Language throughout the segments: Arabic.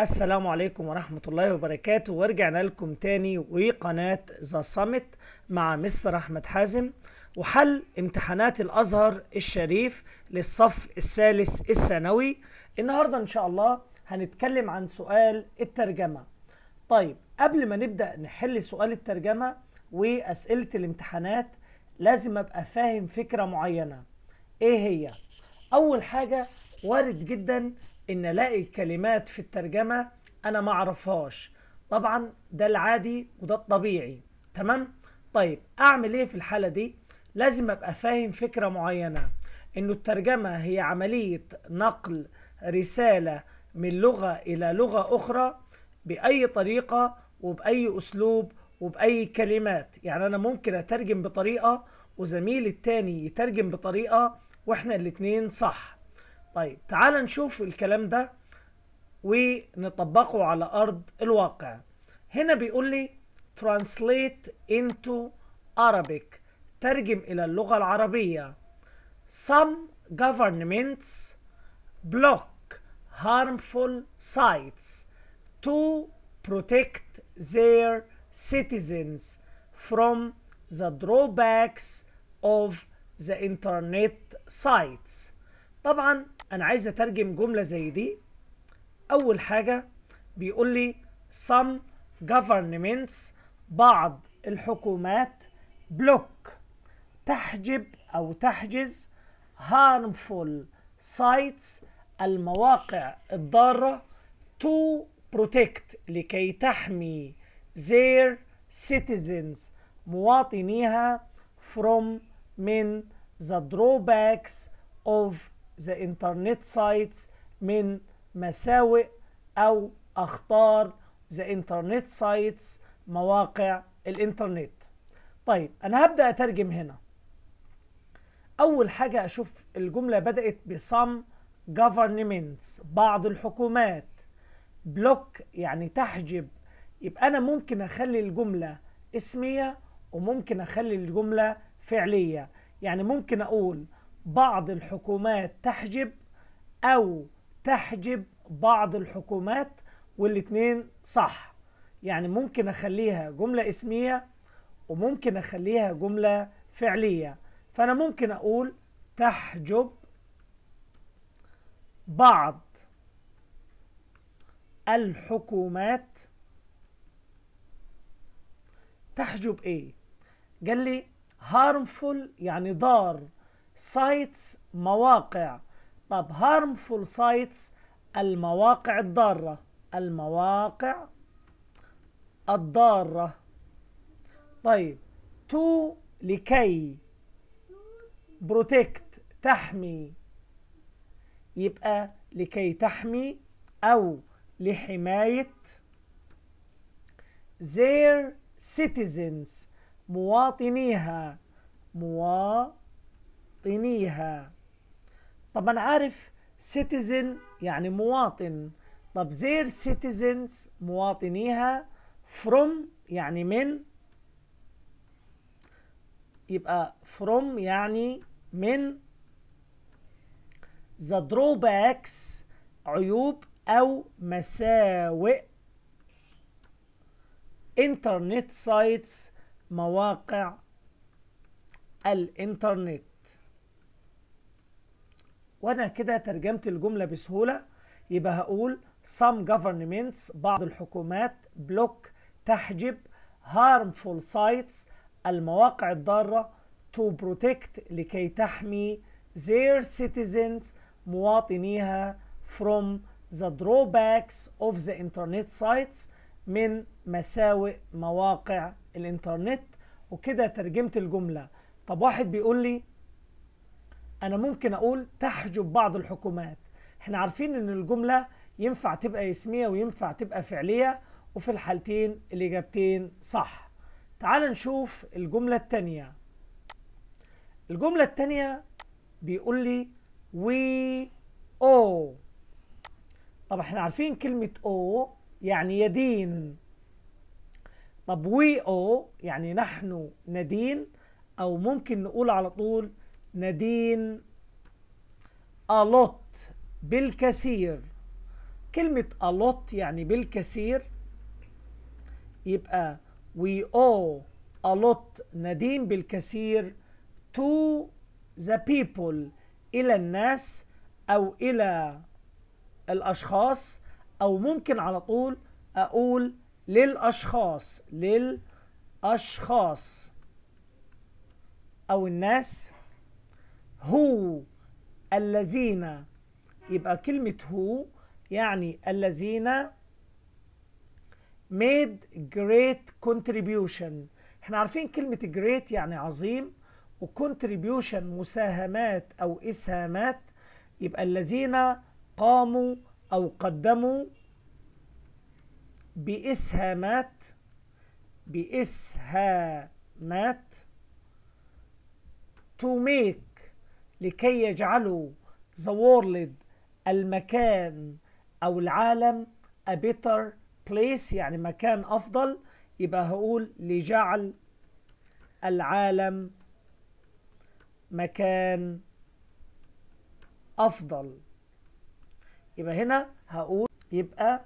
السلام عليكم ورحمة الله وبركاته ورجعنا لكم تاني وقناة ذا صمت مع مستر أحمد حازم وحل امتحانات الأزهر الشريف للصف الثالث الثانوي النهاردة إن شاء الله هنتكلم عن سؤال الترجمة طيب قبل ما نبدأ نحل سؤال الترجمة وأسئلة الامتحانات لازم أبقى فاهم فكرة معينة إيه هي؟ أول حاجة وارد جدا ان الاقي كلمات في الترجمه انا ما اعرفهاش طبعا ده العادي وده الطبيعي تمام طيب اعمل ايه في الحاله دي لازم ابقى فاهم فكره معينه انه الترجمه هي عمليه نقل رساله من لغه الى لغه اخرى باي طريقه وباي اسلوب وباي كلمات يعني انا ممكن اترجم بطريقه وزميلي التاني يترجم بطريقه واحنا الاتنين صح طيب تعال نشوف الكلام ده ونطبقه على أرض الواقع هنا بيقول لي translate into Arabic ترجم إلى اللغة العربية some governments block harmful sites to protect their citizens from the drawbacks of the internet sites طبعا انا عايز اترجم جمله زي دي اول حاجه بيقول لي some governments بعض الحكومات بلوك تحجب او تحجز harmful sites المواقع الضاره to protect لكي تحمي their citizens مواطنيها from من the drawbacks of ذا انترنت سايتس من مساوئ أو أخطار ذا انترنت سايتس مواقع الإنترنت طيب أنا هبدأ أترجم هنا أول حاجة أشوف الجملة بدأت بصم governments بعض الحكومات بلوك يعني تحجب يبقى أنا ممكن أخلي الجملة اسمية وممكن أخلي الجملة فعلية يعني ممكن أقول بعض الحكومات تحجب أو تحجب بعض الحكومات والاتنين صح يعني ممكن أخليها جملة اسمية وممكن أخليها جملة فعلية فأنا ممكن أقول تحجب بعض الحكومات تحجب ايه قال لي harmful يعني ضار سايتس مواقع طب هارمفول سايتس المواقع الضارة المواقع الضارة طيب تو لكي بروتكت تحمي يبقى لكي تحمي أو لحماية their citizens مواطنيها مواطنيها مواطنيها انا عارف citizen يعني مواطن طب their citizens مواطنيها from يعني من يبقى from يعني من the drawbacks عيوب أو مساوئ internet sites مواقع الإنترنت وانا كده ترجمت الجمله بسهوله يبقى هقول some governments بعض الحكومات بلوك تحجب harmful sites المواقع الضاره to protect لكي تحمي their citizens مواطنيها from the drawbacks of the internet sites من مساوئ مواقع الانترنت وكده ترجمت الجملة طب واحد بيقول لي انا ممكن اقول تحجب بعض الحكومات احنا عارفين ان الجمله ينفع تبقى اسميه وينفع تبقى فعليه وفي الحالتين الاجابتين صح تعال نشوف الجمله الثانيه الجمله الثانيه بيقول لي وي او طب احنا عارفين كلمه او يعني يدين طب وي او يعني نحن ندين او ممكن نقول على طول نادين ألوت بالكثير كلمة ألوت يعني بالكثير يبقى we owe a lot ندين بالكثير to the people إلى الناس أو إلى الأشخاص أو ممكن على طول أقول للأشخاص للأشخاص أو الناس هو الذين يبقى كلمة هو يعني الذين made great contribution احنا عارفين كلمة great يعني عظيم و contribution مساهمات أو إسهامات يبقى الذين قاموا أو قدموا بإسهامات بإسهامات to make لكي يجعلوا the world المكان أو العالم a better place يعني مكان أفضل يبقى هقول لجعل العالم مكان أفضل يبقى هنا هقول يبقى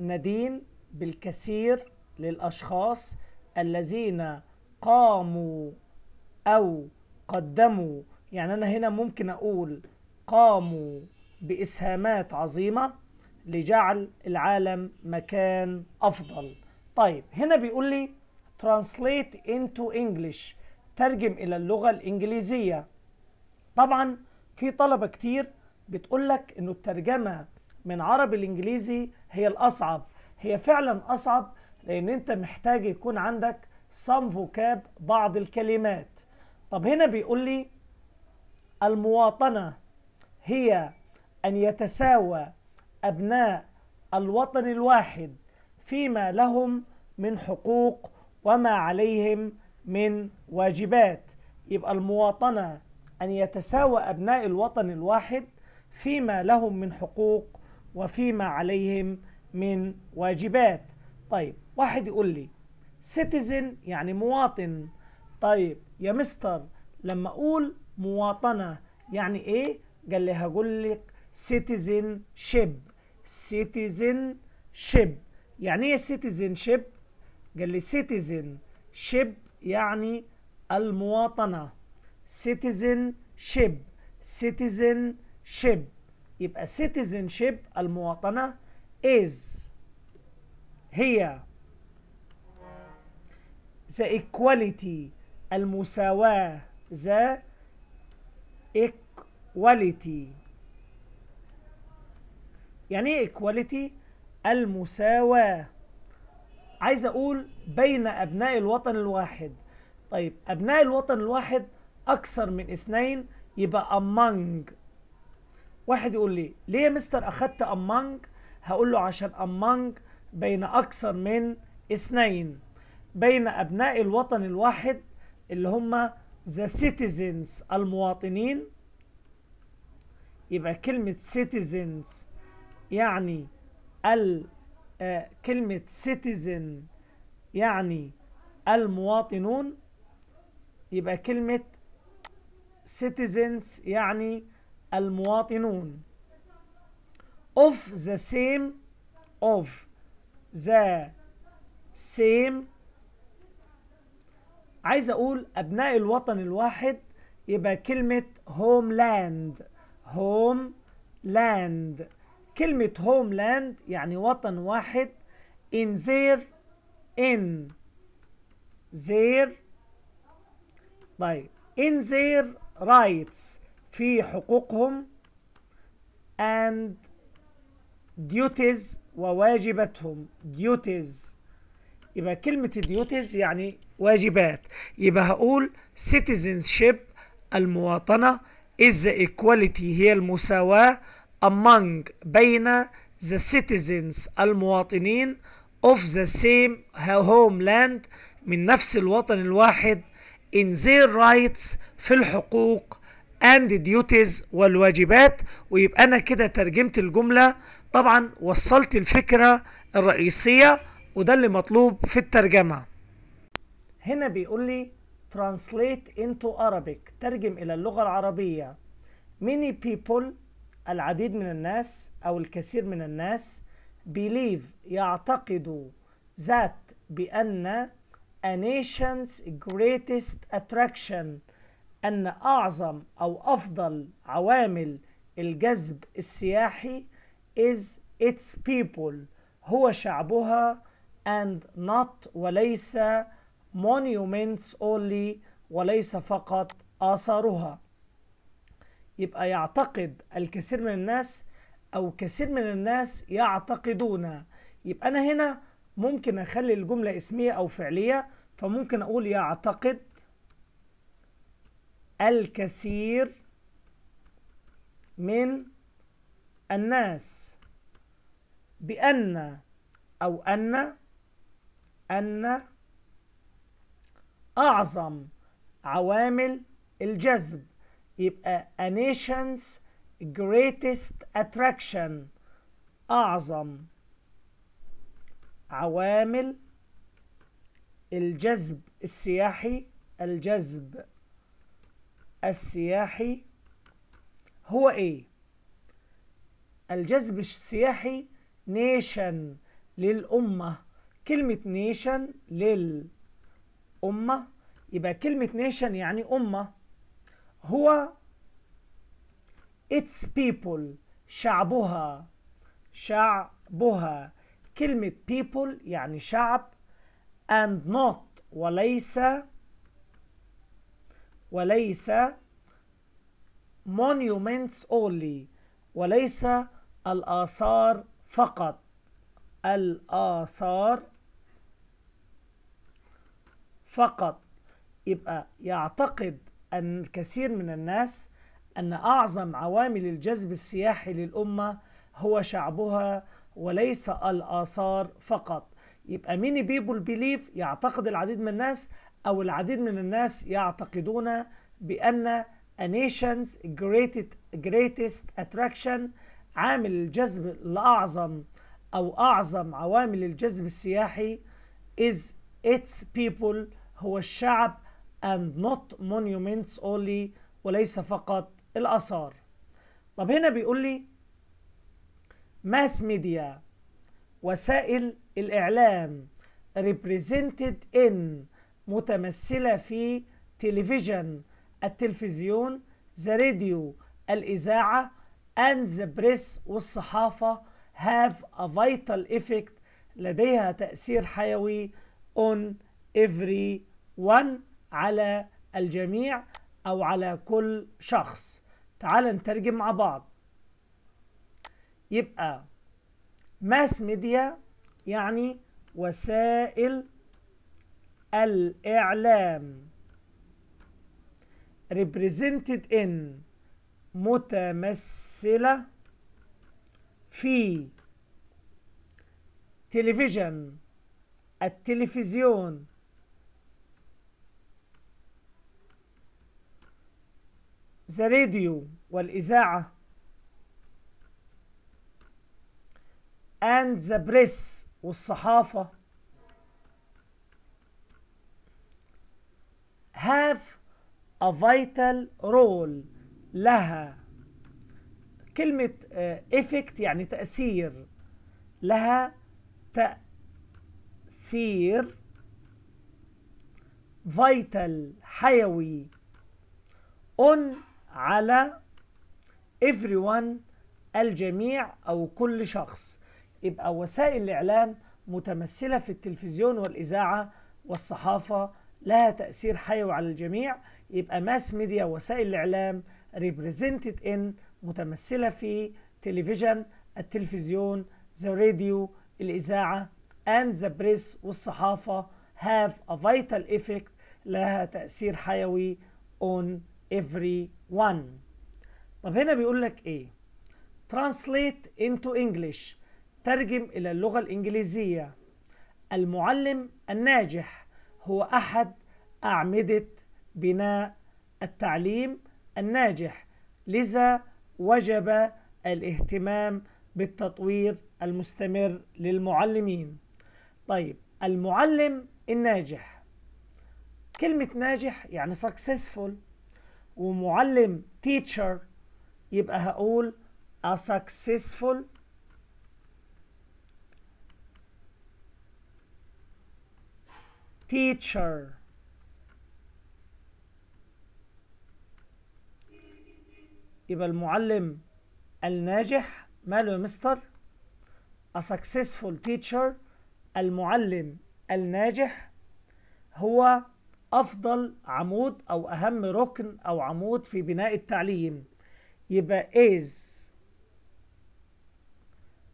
ندين بالكثير للأشخاص الذين قاموا أو قدموا يعني أنا هنا ممكن أقول قاموا بإسهامات عظيمة لجعل العالم مكان أفضل طيب هنا بيقول لي translate into English ترجم إلى اللغة الإنجليزية طبعا في طلبة كتير بتقول لك إنه الترجمة من عربي الإنجليزي هي الأصعب هي فعلا أصعب لأن أنت محتاج يكون عندك some vocab بعض الكلمات طب هنا بيقول لي المواطنة هي أن يتساوى أبناء الوطن الواحد فيما لهم من حقوق وما عليهم من واجبات يبقى المواطنة أن يتساوى أبناء الوطن الواحد فيما لهم من حقوق وفيما عليهم من واجبات طيب واحد يقول لي سيتيزن يعني مواطن طيب يا مستر لما أقول مواطنة يعني ايه؟ قال لي هقول لك سيتيزن شيب سيتيزن شيب يعني ايه سيتيزن شيب؟ قال لي سيتيزن شيب يعني المواطنة سيتيزن شيب سيتيزن شيب يبقى سيتيزن شيب المواطنة از هي ذا ايكواليتي المساواة ذا equality يعني ايه equality المساواة عايز اقول بين ابناء الوطن الواحد طيب ابناء الوطن الواحد اكثر من اثنين يبقى among واحد يقول لي ليه يا مستر اخدت among هقول له عشان among بين اكثر من اثنين بين ابناء الوطن الواحد اللي هم the citizens المواطنين يبقى كلمة citizens يعني ال آه، كلمة citizen يعني المواطنون يبقى كلمة citizens يعني المواطنون of the same of the same عايز اقول ابناء الوطن الواحد يبقى كلمة هوم لاند هوم لاند كلمة هوم لاند يعني وطن واحد in their in their طيب in their rights في حقوقهم and duties وواجباتهم duties يبقى كلمة ديوتيز يعني واجبات يبقى هقول citizenship المواطنة is the equality هي المساواة among بين the citizens المواطنين of the same homeland من نفس الوطن الواحد in their rights في الحقوق and duties والواجبات ويبقى أنا كده ترجمت الجملة طبعا وصلت الفكرة الرئيسية وده اللي مطلوب في الترجمة هنا بيقول لي translate into Arabic ترجم إلى اللغة العربية many people العديد من الناس أو الكثير من الناس believe يعتقدوا that بأن a nation's greatest attraction أن أعظم أو أفضل عوامل الجذب السياحي is its people هو شعبها and not وليس monuments only وليس فقط آثارها يبقى يعتقد الكثير من الناس أو كثير من الناس يعتقدون يبقى أنا هنا ممكن أخلي الجملة اسمية أو فعلية فممكن أقول يعتقد الكثير من الناس بأن أو أن أن أعظم عوامل الجذب يبقى a nation's greatest attraction أعظم عوامل الجذب السياحي الجذب السياحي هو إيه؟ الجذب السياحي نيشن للأمة كلمة نيشن للأمة يبقى كلمة نيشن يعني أمة هو its people شعبها شعبها كلمة people يعني شعب and not وليس وليس monuments only وليس الآثار فقط الآثار فقط يبقى يعتقد أن الكثير من الناس أن أعظم عوامل الجذب السياحي للأمة هو شعبها وليس الآثار فقط يبقى ميني بيبول بيليف يعتقد العديد من الناس أو العديد من الناس يعتقدون بأن a nation's greatest attraction عامل الجذب الأعظم أو أعظم عوامل الجذب السياحي is its people هو الشعب and not monuments only وليس فقط الآثار طب هنا بيقول لي mass media وسائل الإعلام represented in متمثلة في تلفزيون التلفزيون the radio الإذاعة and the press والصحافة have a vital effect لديها تأثير حيوي on every 1 على الجميع أو على كل شخص تعال نترجم مع بعض يبقى ماس ميديا يعني وسائل الإعلام represented in متمثلة في تلفزيون التلفزيون the والإذاعة and the press والصحافة have a vital role لها كلمة آه, effect يعني تأثير لها تأثير vital حيوي on على everyone الجميع أو كل شخص يبقى وسائل الإعلام متمثلة في التلفزيون والإذاعة والصحافة لها تأثير حيوي على الجميع يبقى ماس ميديا وسائل الإعلام represented in متمثلة في تلفزيون التلفزيون the radio الإذاعة and the press والصحافة have a vital effect لها تأثير حيوي on every 1 طب هنا بيقول لك ايه translate into English ترجم الى اللغه الانجليزيه المعلم الناجح هو احد اعمده بناء التعليم الناجح لذا وجب الاهتمام بالتطوير المستمر للمعلمين طيب المعلم الناجح كلمة ناجح يعني successful ومعلم teacher يبقى هقول a successful teacher يبقى المعلم الناجح ماله يا مستر a successful teacher المعلم الناجح هو افضل عمود او اهم ركن او عمود في بناء التعليم يبقى is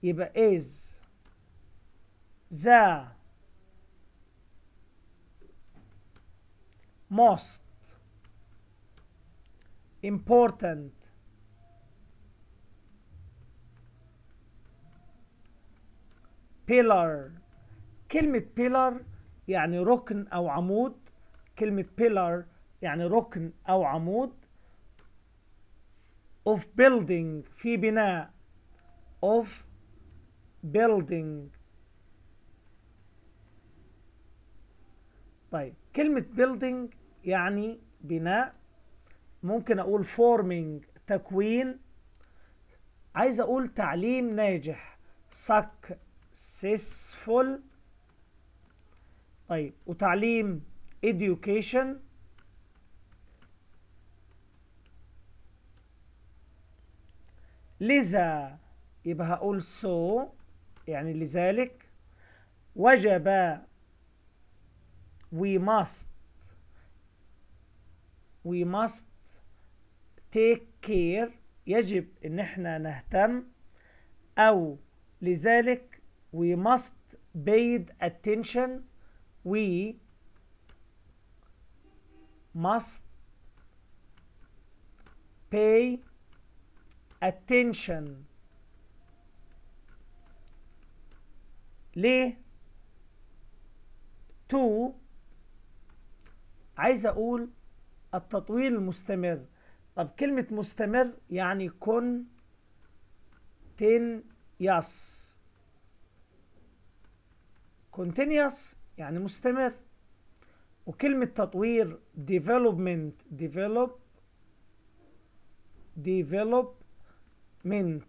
يبقى is the most important pillar كلمة pillar يعني ركن أو عمود كلمة pillar يعني ركن أو عمود of building في بناء of building طيب كلمة building يعني بناء ممكن أقول forming تكوين عايز أقول تعليم ناجح successful طيب وتعليم education لذا يبقى هقول so يعني لذلك وجب we must we must take care يجب ان احنا نهتم او لذلك we must paid attention we must pay attention ليه to عايز اقول التطوير المستمر طب كلمة مستمر يعني كن يس continuous يعني مستمر وكلمة تطوير development develop development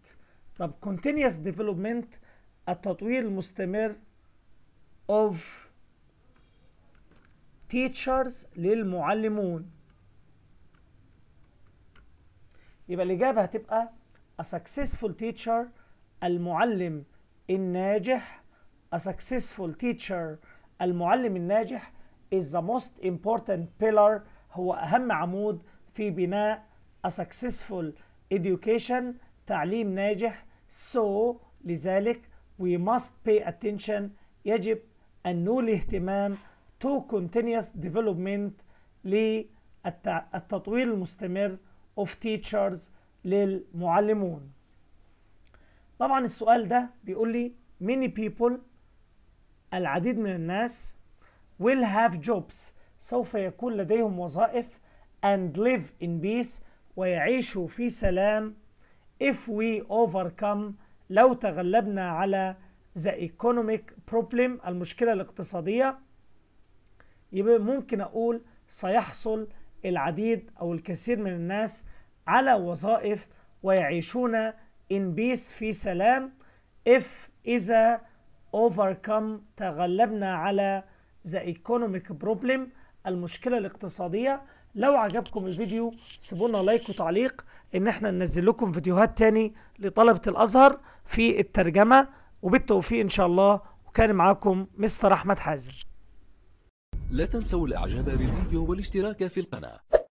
طب continuous development التطوير المستمر of teachers للمعلمون يبقى الإجابة هتبقى a successful teacher المعلم الناجح a successful teacher المعلم الناجح is the most important pillar هو أهم عمود في بناء a successful education تعليم ناجح so لذلك we must pay attention يجب أن نولي اهتمام to continuous development للتطوير المستمر of teachers للمعلمون طبعا السؤال ده بيقول لي many people العديد من الناس will have jobs سوف يكون لديهم وظائف and live in peace ويعيشوا في سلام if we overcome لو تغلبنا على the economic problem المشكلة الاقتصادية يبقى ممكن أقول سيحصل العديد أو الكثير من الناس على وظائف ويعيشون in peace في سلام if إذا overcome تغلبنا على ذا ايكونوميك بروبلم المشكله الاقتصاديه لو عجبكم الفيديو سيبونا لايك وتعليق ان احنا ننزل لكم فيديوهات تاني لطلبه الازهر في الترجمه وبالتوفيق ان شاء الله وكان معاكم مستر احمد حازم لا تنسوا الاعجاب بالفيديو والاشتراك في القناه